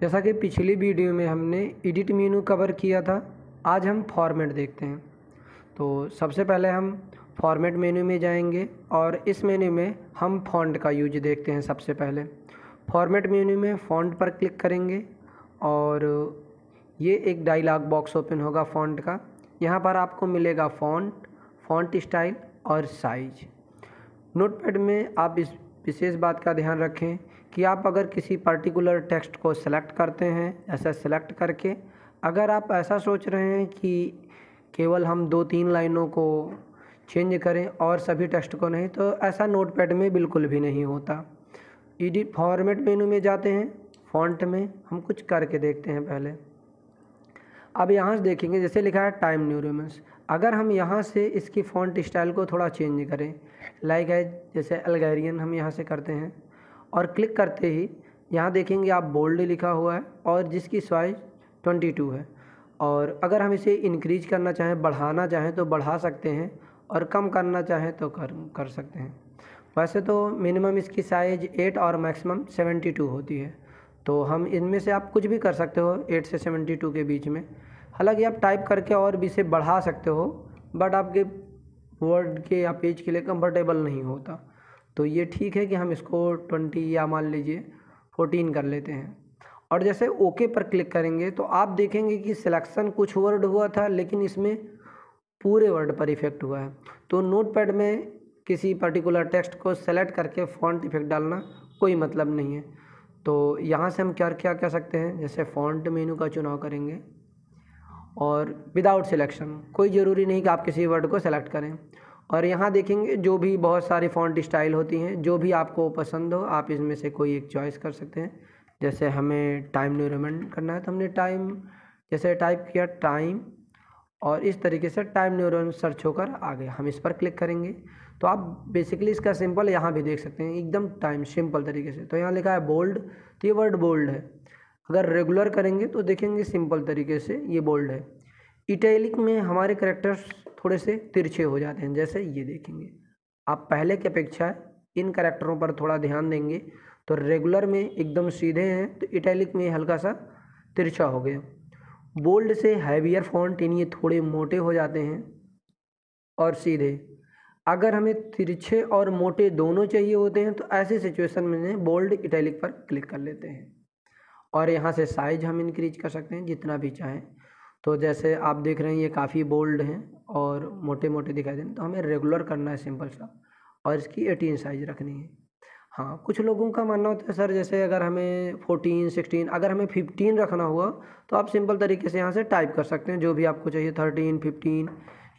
जैसा कि पिछली वीडियो में हमने एडिट मीनू कवर किया था आज हम फॉर्मेट देखते हैं तो सबसे पहले हम फॉर्मेट मेन्यू में जाएंगे और इस मेन्यू में हम फॉन्ट का यूज देखते हैं सबसे पहले फॉर्मेट मेन्यू में फॉन्ट पर क्लिक करेंगे और ये एक डायलॉग बॉक्स ओपन होगा फॉन्ट का यहाँ पर आपको मिलेगा फॉन्ट फॉन्ट स्टाइल और साइज नोटपैड में आप इस विशेष बात का ध्यान रखें कि आप अगर किसी पर्टिकुलर टेक्स्ट को सिलेक्ट करते हैं ऐसा सिलेक्ट करके अगर आप ऐसा सोच रहे हैं कि केवल हम दो तीन लाइनों को चेंज करें और सभी टेक्स्ट को नहीं तो ऐसा नोटपैड में बिल्कुल भी नहीं होता एडिट फॉर्मेट मेनू में जाते हैं फॉन्ट में हम कुछ करके देखते हैं पहले अब यहाँ से देखेंगे जैसे लिखा है टाइम न्यूरोमेंस अगर हम यहाँ से इसकी फॉन्ट स्टाइल को थोड़ा चेंज करें लाइक है जैसे अलगैरियन हम यहाँ से करते हैं और क्लिक करते ही यहाँ देखेंगे आप बोल्ड लिखा हुआ है और जिसकी साइज ट्वेंटी टू है और अगर हम इसे इनक्रीज करना चाहें बढ़ाना चाहें तो बढ़ा सकते हैं और कम करना चाहें तो कर कर सकते हैं वैसे तो मिनिमम इसकी साइज़ एट और मैक्सिमम सेवेंटी टू होती है तो हम इनमें से आप कुछ भी कर सकते हो एट से सेवेंटी टू के बीच में हालांकि आप टाइप करके और भी इसे बढ़ा सकते हो बट आपके वर्ड के या पेज के लिए कम्फर्टेबल नहीं होता तो ये ठीक है कि हम इसको ट्वेंटी या मान लीजिए फोर्टीन कर लेते हैं और जैसे ओके पर क्लिक करेंगे तो आप देखेंगे कि सिलेक्शन कुछ वर्ड हुआ था लेकिन इसमें पूरे वर्ड पर इफ़ेक्ट हुआ है तो नोटपैड में किसी पर्टिकुलर टेक्स्ट को सेलेक्ट करके फ़ॉन्ट इफ़ेक्ट डालना कोई मतलब नहीं है तो यहाँ से हम क्या क्या कह सकते हैं जैसे फ़ॉन्ट मेनू का चुनाव करेंगे और विदाउट सिलेक्शन कोई ज़रूरी नहीं कि आप किसी वर्ड को सेलेक्ट करें और यहाँ देखेंगे जो भी बहुत सारी फॉन्ट स्टाइल होती हैं जो भी आपको पसंद हो आप इसमें से कोई एक चॉइस कर सकते हैं जैसे हमें टाइम रोमन करना है तो हमने टाइम जैसे टाइप किया टाइम और इस तरीके से टाइम रोमन सर्च होकर आ गया हम इस पर क्लिक करेंगे तो आप बेसिकली इसका सिंपल यहाँ भी देख सकते हैं एकदम टाइम सिंपल तरीके से तो यहाँ लिखा है बोल्ड तो ये वर्ड बोल्ड है अगर रेगुलर करेंगे तो देखेंगे सिंपल तरीके से ये बोल्ड है इटैलिक में हमारे करेक्टर्स थोड़े से तिरछे हो जाते हैं जैसे ये देखेंगे आप पहले की अपेक्षा इन करेक्टरों पर थोड़ा ध्यान देंगे तो रेगुलर में एकदम सीधे हैं तो इटैलिक में हल्का सा तिरछा हो गया बोल्ड से हैवियर फॉन्ट यानी ये थोड़े मोटे हो जाते हैं और सीधे अगर हमें तिरछे और मोटे दोनों चाहिए होते हैं तो ऐसे सिचुएशन में बोल्ड इटैलिक पर क्लिक कर लेते हैं और यहाँ से साइज हम इंक्रीज कर सकते हैं जितना भी चाहें तो जैसे आप देख रहे हैं ये काफ़ी बोल्ड हैं और मोटे मोटे दिखाई दें तो हमें रेगुलर करना है सिंपल सा और इसकी एटीन साइज रखनी है हाँ कुछ लोगों का मानना होता है सर जैसे अगर हमें फोर्टीन सिक्सटीन अगर हमें फिफ्टीन रखना हुआ तो आप सिंपल तरीके से यहाँ से टाइप कर सकते हैं जो भी आपको चाहिए थर्टीन फिफ्टीन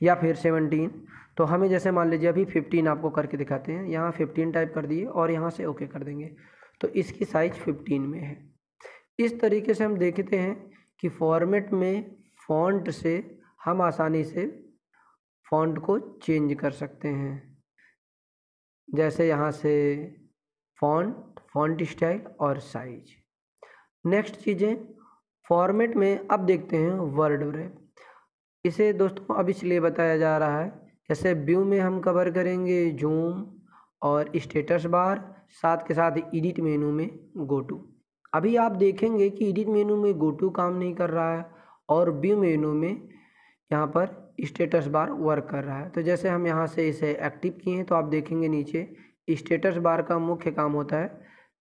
या फिर सेवनटीन तो हमें जैसे मान लीजिए अभी फिफ्टीन आपको करके दिखाते हैं यहाँ फिफ्टीन टाइप कर दिए और यहाँ से ओके कर देंगे तो इसकी साइज फिफ्टीन में है इस तरीके से हम देखते हैं कि फॉर्मेट में फॉन्ट से हम आसानी से फॉन्ट को चेंज कर सकते हैं जैसे यहाँ से फॉन्ट फॉन्ट स्टाइल और साइज नेक्स्ट चीज़ें फॉर्मेट में अब देखते हैं वर्ड रैप इसे दोस्तों अब इसलिए बताया जा रहा है जैसे व्यू में हम कवर करेंगे जूम और स्टेटस बार साथ के साथ एडिट मेनू में गो टू अभी आप देखेंगे कि एडिट मेनू में गो टू काम नहीं कर रहा है और व्यू मेनू में यहाँ पर स्टेटस बार वर्क कर रहा है तो जैसे हम यहाँ से इसे एक्टिव किए हैं तो आप देखेंगे नीचे स्टेटस बार का मुख्य काम होता है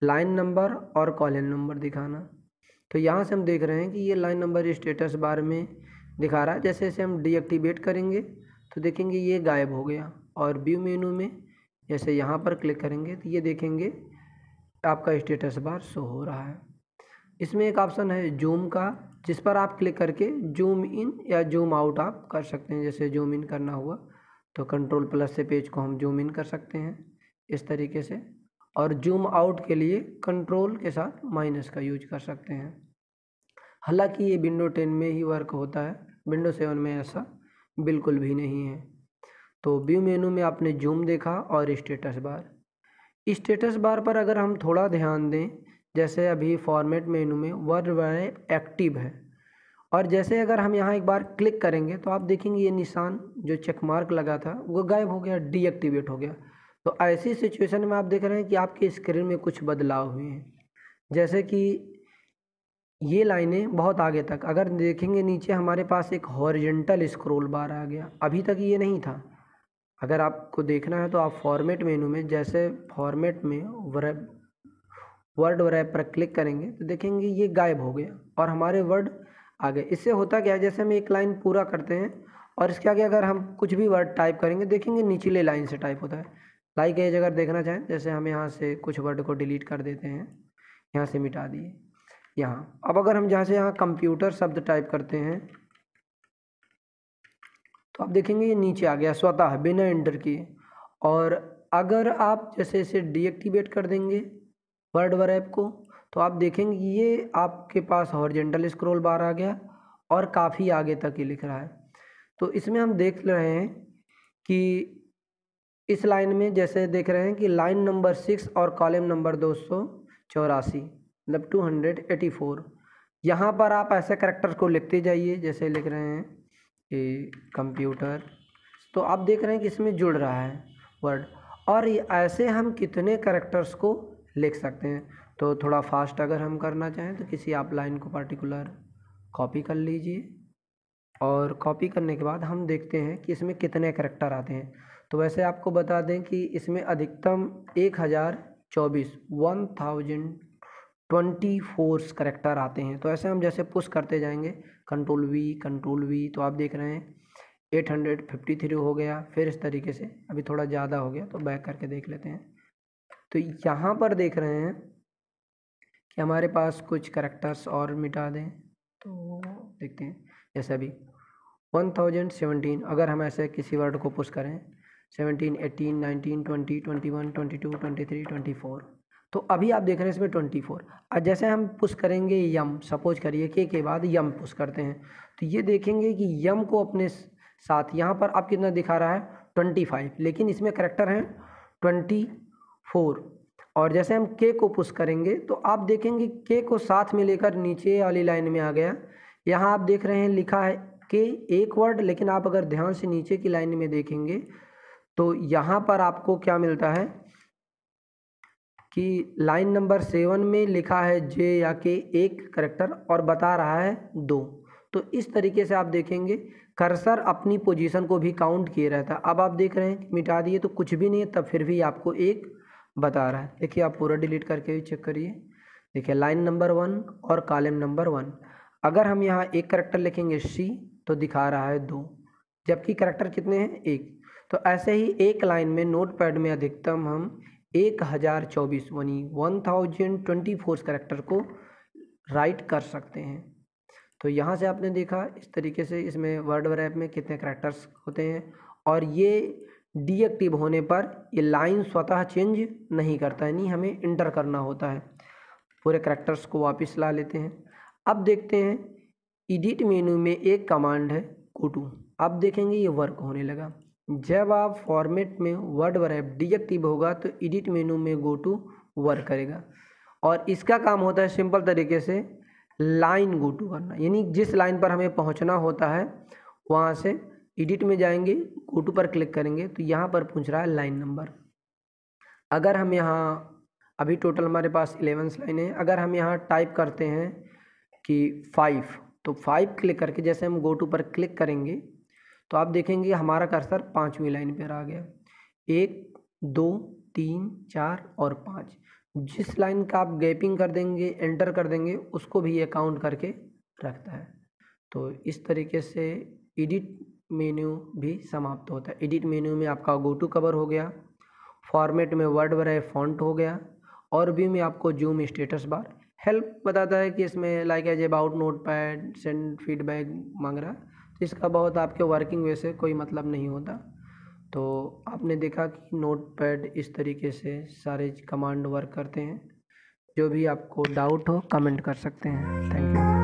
लाइन नंबर और कॉलम नंबर दिखाना तो यहाँ से हम देख रहे हैं कि ये लाइन नंबर स्टेटस बार में दिखा रहा है जैसे इसे हम डीएक्टिवेट करेंगे तो देखेंगे ये गायब हो गया और व्यू मेनू में जैसे यहाँ पर क्लिक करेंगे तो ये देखेंगे आपका स्टेटस बार शो हो रहा है इसमें एक ऑप्शन है जूम का जिस पर आप क्लिक करके जूम इन या जूम आउट आप कर सकते हैं जैसे जूम इन करना हुआ तो कंट्रोल प्लस से पेज को हम जूम इन कर सकते हैं इस तरीके से और जूम आउट के लिए कंट्रोल के साथ माइनस का यूज कर सकते हैं हालांकि ये विंडो टेन में ही वर्क होता है विंडो सेवन में ऐसा बिल्कुल भी नहीं है तो व्यू मेनू में आपने जूम देखा और स्टेटस बार स्टेटस बार पर अगर हम थोड़ा ध्यान दें जैसे अभी फॉर्मेट मेनू में वर्ड वाय एक्टिव है और जैसे अगर हम यहाँ एक बार क्लिक करेंगे तो आप देखेंगे ये निशान जो चेक मार्क लगा था वो गायब हो गया डीएक्टिवेट हो गया तो ऐसी सिचुएशन में आप देख रहे हैं कि आपके स्क्रीन में कुछ बदलाव हुए हैं जैसे कि ये लाइनें बहुत आगे तक अगर देखेंगे नीचे हमारे पास एक हॉरिजेंटल स्क्रोल बार आ गया अभी तक ये नहीं था अगर आपको देखना है तो आप फॉर्मेट मेनू में जैसे फॉर्मेट में वर्ड रैप पर क्लिक करेंगे तो देखेंगे ये गायब हो गया और हमारे वर्ड आ गए इससे होता क्या है जैसे हम एक लाइन पूरा करते हैं और इसके आगे अगर हम कुछ भी वर्ड टाइप करेंगे देखेंगे निचले लाइन से टाइप होता है लाइक एज अगर देखना चाहें जैसे हम यहाँ से कुछ वर्ड को डिलीट कर देते हैं यहाँ से मिटा दिए यहाँ अब अगर हम जहाँ से यहाँ कंप्यूटर शब्द टाइप करते हैं तो आप देखेंगे ये नीचे आ गया स्वतः बिना एंटर किए और अगर आप जैसे इसे डीएक्टिवेट कर देंगे वर्ड वर ऐप को तो आप देखेंगे ये आपके पास हॉर्जेंटल स्क्रोल बार आ गया और काफ़ी आगे तक ये लिख रहा है तो इसमें हम देख रहे हैं कि इस लाइन में जैसे देख रहे हैं कि लाइन नंबर सिक्स और कॉलम नंबर दो सौ चौरासी मतलब टू हंड्रेड एटी फोर यहाँ पर आप ऐसे करेक्टर को लिखते जाइए जैसे लिख रहे हैं कि कंप्यूटर तो आप देख रहे हैं कि इसमें जुड़ रहा है वर्ड और ऐसे हम कितने करेक्टर्स को लिख सकते हैं तो थोड़ा फास्ट अगर हम करना चाहें तो किसी आप लाइन को पर्टिकुलर कॉपी कर लीजिए और कॉपी करने के बाद हम देखते हैं कि इसमें कितने करेक्टर आते हैं तो वैसे आपको बता दें कि इसमें अधिकतम एक हज़ार चौबीस one thousand twenty four character आते हैं तो ऐसे हम जैसे पुश करते जाएंगे कंट्रोल वी कंट्रोल वी तो आप देख रहे हैं एट हंड्रेड फिफ्टी थ्री हो गया फिर इस तरीके से अभी थोड़ा ज़्यादा हो गया तो बैक करके देख लेते हैं तो यहाँ पर देख रहे हैं कि हमारे पास कुछ करेक्टर्स और मिटा दें तो देखते हैं जैसे अभी वन थाउजेंड सेवनटीन अगर हम ऐसे किसी वर्ड को पुश करें seventeen eighteen nineteen twenty twenty one twenty two twenty three twenty four तो अभी आप देख रहे हैं इसमें ट्वेंटी फोर और जैसे हम पुश करेंगे यम सपोज करिए के के बाद यम पुश करते हैं तो ये देखेंगे कि यम को अपने साथ यहाँ पर आप कितना दिखा रहा है ट्वेंटी फाइव लेकिन इसमें करेक्टर हैं ट्वेंटी फोर और जैसे हम के को पुश करेंगे तो आप देखेंगे के को साथ में लेकर नीचे वाली लाइन में आ गया यहाँ आप देख रहे हैं लिखा है के एक वर्ड लेकिन आप अगर ध्यान से नीचे की लाइन में देखेंगे तो यहाँ पर आपको क्या मिलता है कि लाइन नंबर सेवन में लिखा है जे या के एक करेक्टर और बता रहा है दो तो इस तरीके से आप देखेंगे कर्सर अपनी पोजीशन को भी काउंट किए रहता है अब आप देख रहे हैं मिटा दिए तो कुछ भी नहीं है तब फिर भी आपको एक बता रहा है देखिए आप पूरा डिलीट करके भी चेक करिए देखिए लाइन नंबर वन और कॉलम नंबर वन अगर हम यहाँ एक करेक्टर लिखेंगे सी तो दिखा रहा है दो जबकि करेक्टर कितने हैं एक तो ऐसे ही एक लाइन में नोट पैड में अधिकतम हम एक हज़ार चौबीस यानी one thousand twenty four character को राइट कर सकते हैं तो यहाँ से आपने देखा इस तरीके से इसमें वर्ड वैप में कितने करेक्टर्स होते हैं और ये डीएक्टिव होने पर ये लाइन स्वतः चेंज नहीं करता यानी हमें इंटर करना होता है पूरे करेक्टर्स को वापस ला लेते हैं अब देखते हैं एडिट मेनू में एक कमांड है कोटू अब देखेंगे ये वर्क होने लगा जब आप फॉर्मेट में वर्ड वर्प डिजेक्टिव होगा तो एडिट मेनू में गो टू वर्क करेगा और इसका काम होता है सिंपल तरीके से लाइन गो टू करना यानी जिस लाइन पर हमें पहुंचना होता है वहाँ से एडिट में जाएंगे गोटू पर क्लिक करेंगे तो यहाँ पर पूछ रहा है लाइन नंबर अगर हम यहाँ अभी टोटल हमारे पास इलेवेंस लाइन है अगर हम यहाँ टाइप करते हैं कि फाइव तो फाइव क्लिक करके जैसे हम गोटू पर क्लिक करेंगे तो आप देखेंगे हमारा कर्सर पाँचवीं लाइन पर आ गया एक दो तीन चार और पाँच जिस लाइन का आप गैपिंग कर देंगे एंटर कर देंगे उसको भी ये काउंट करके रखता है तो इस तरीके से एडिट मेन्यू भी समाप्त होता है एडिट मेन्यू में आपका गो टू कवर हो गया फॉर्मेट में वर्ड वराय फॉन्ट हो गया और भी में आपको जूम स्टेटस बार हेल्प बताता है कि इसमें like as about Notepad send feedback मांग रहा तो इसका बहुत आपके वर्किंग वे से कोई मतलब नहीं होता तो आपने देखा कि नोट पैड इस तरीके से सारे कमांड वर्क करते हैं जो भी आपको डाउट हो कमेंट कर सकते हैं थैंक यू